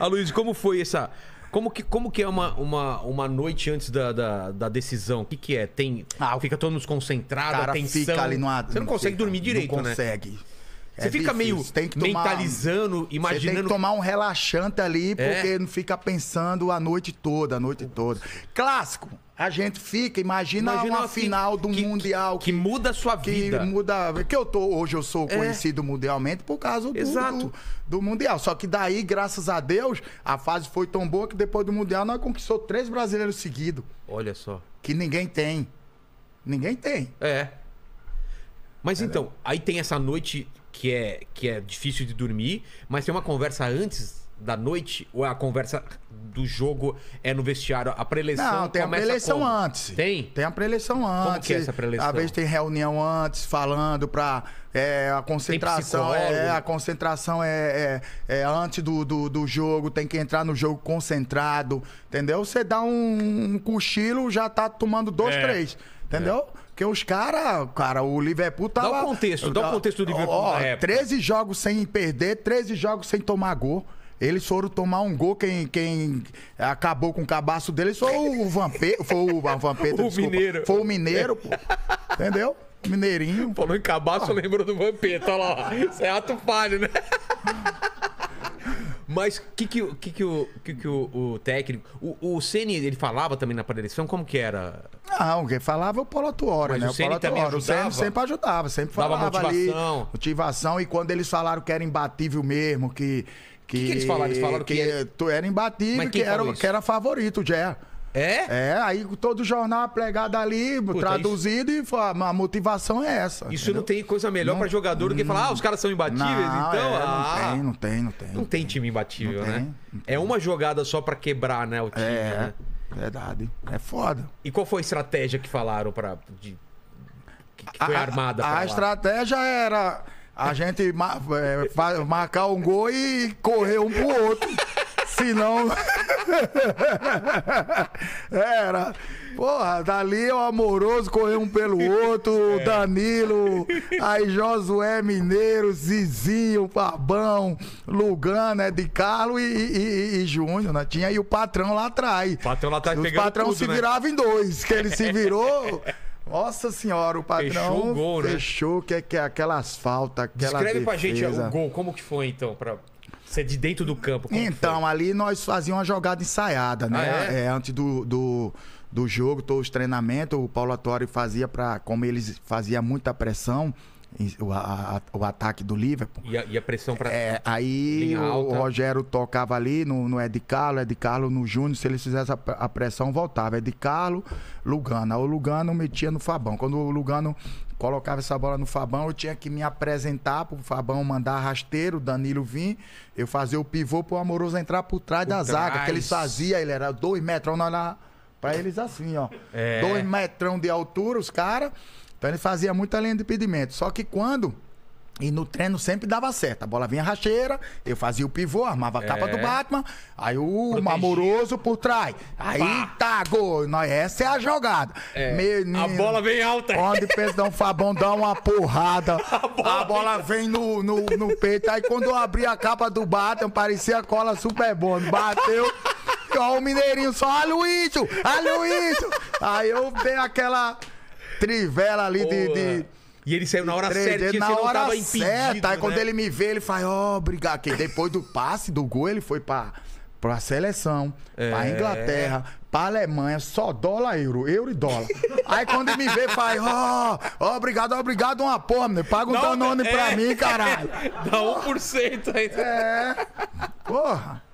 Aloysio, como foi essa. Como que, como que é uma, uma, uma noite antes da, da, da decisão? O que, que é? Tem, ah, fica todo mundo desconcentrado, cara, atenção. Fica ali no, Você não consegue fica, dormir direito, não né? Consegue. Você é fica difícil. meio tem que tomar, mentalizando, imaginando. Você tem que tomar um relaxante ali, é. porque é. não fica pensando a noite toda, a noite toda. Clássico. A gente fica, imagina, imagina uma assim, final do que, Mundial. Que, que, que, muda a sua vida. Que muda. Que eu tô, hoje eu sou é. conhecido é. mundialmente por causa do, Exato. Do, do, Mundial. Só que daí, graças a Deus, a fase foi tão boa que depois do Mundial nós conquistou três brasileiros seguidos. Olha só. Que ninguém tem. Ninguém tem. É. Mas é, então, né? aí tem essa noite que é, que é difícil de dormir, mas tem uma conversa antes da noite ou é a conversa do jogo é no vestiário? A preleção tem a preleção antes. Tem? Tem a preleção antes. Como que é essa preleção? Às vezes tem reunião antes, falando pra... É, a concentração é, a concentração é, é, é antes do, do, do, jogo, tem que entrar no jogo concentrado, entendeu? Você dá um, um cochilo, já tá tomando dois, é. três, entendeu? É. Porque os caras, cara, o Liverpool tá Dá o contexto, dá o contexto do Liverpool. Ó, 13 jogos sem perder, 13 jogos sem tomar gol. Eles foram tomar um gol, quem, quem acabou com o cabaço deles foi o Vampeta. Foi o Vampeta, o Mineiro. Foi o Mineiro, pô. Entendeu? Mineirinho. Falou em cabaço, lembrou do Vampeta, tá olha lá. Isso é ato falho, né? Mas que que, que, que, o, que, que o, o técnico. O, o Ceni ele falava também na pré-eleição? Como que era? Não, ah, quem falava é o Paulo Atuori, né? O, o Ceni também ajudava? O Ceni sempre ajudava, sempre falava Dava motivação. ali. Motivação. E quando eles falaram que era imbatível mesmo, que que, que, eles falaram? Eles falaram que, que era... tu era imbatível, que era, que era favorito, já. É? É, aí todo jornal pregado ali, Puta, traduzido, isso... e a motivação é essa. Isso entendeu? não tem coisa melhor para jogador do que falar, ah, os caras são imbatíveis, não, então. É, ah, não tem, não tem, não tem. Não, tem time imbatível, né? Tem, é tem. É uma jogada só para quebrar, né, o time, é, né? Verdade. É foda. E qual foi a estratégia que falaram para que, que foi a, armada? A, a estratégia era a gente é, marcar um gol e correr um pro outro. Senão. Era. Porra, dali é o amoroso, correr um pelo outro, é. Danilo, aí Josué Mineiro, Zizinho, Fabão, Lugano, é de e, e, e, e Júnior, né? Tinha aí o patrão lá atrás. O patrão lá atrás O patrão tudo, se né? virava em dois, que ele se virou... Nossa senhora, o patrão fechou o gol, né? Fechou, que, é, que é aquelas faltas, aquela Descreve defesa. pra gente o gol, como que foi então, pra, ser de dentro do campo. Então, ali nós fazíamos uma jogada ensaiada, né? Ah, é? é? antes do, do, do jogo, todos os treinamentos, o Paulo Atori fazia para Como eles fazia muita pressão, o, a, o ataque do Liverpool. E a, e a pressão para. É, aí o Rogério tocava ali no, no Ed Carlo, Ed Carlo no Júnior, se eles fizessem a, a pressão, voltava. Ed Carlo, Lugano. o Lugano metia no Fabão. Quando o Lugano colocava essa bola no Fabão, eu tinha que me apresentar pro Fabão mandar rasteiro, Danilo vir, eu fazer o pivô pro Amoroso entrar por trás por da trás. zaga, que ele fazia, ele era dois metros, nós lá, pra eles assim, ó. É. Dois metrão de altura, os caras. Então ele fazia muita linha de impedimento. Só que quando. E no treino sempre dava certo. A bola vinha racheira, eu fazia o pivô, armava a capa é. do Batman, aí o Protegia. Mamoroso por trás. Aí tá, gol. Essa é a jogada. É. Menino, a bola vem alta. Onde um Fabão dá uma porrada, a bola, a bola vem no, no, no, peito. Aí quando eu abri a capa do Batman, parecia cola super bom. Bateu. Olha o Mineirinho só, Aloysio, ah, Aloysio. Ah, aí eu dei aquela trivela ali de, de. E ele saiu na hora certa, na hora tava impedido, certa. Aí né? quando ele me vê, ele faz, ó, oh, obrigado. depois do passe do gol, ele foi pra, pra seleção, é. pra Inglaterra, pra Alemanha, só dólar, euro, euro e dólar. Aí quando ele me vê, faz, ó, oh, obrigado, obrigado, uma porra, meu. Paga um Não, danone é, pra mim, caralho. Dá 1% aí. É. Porra.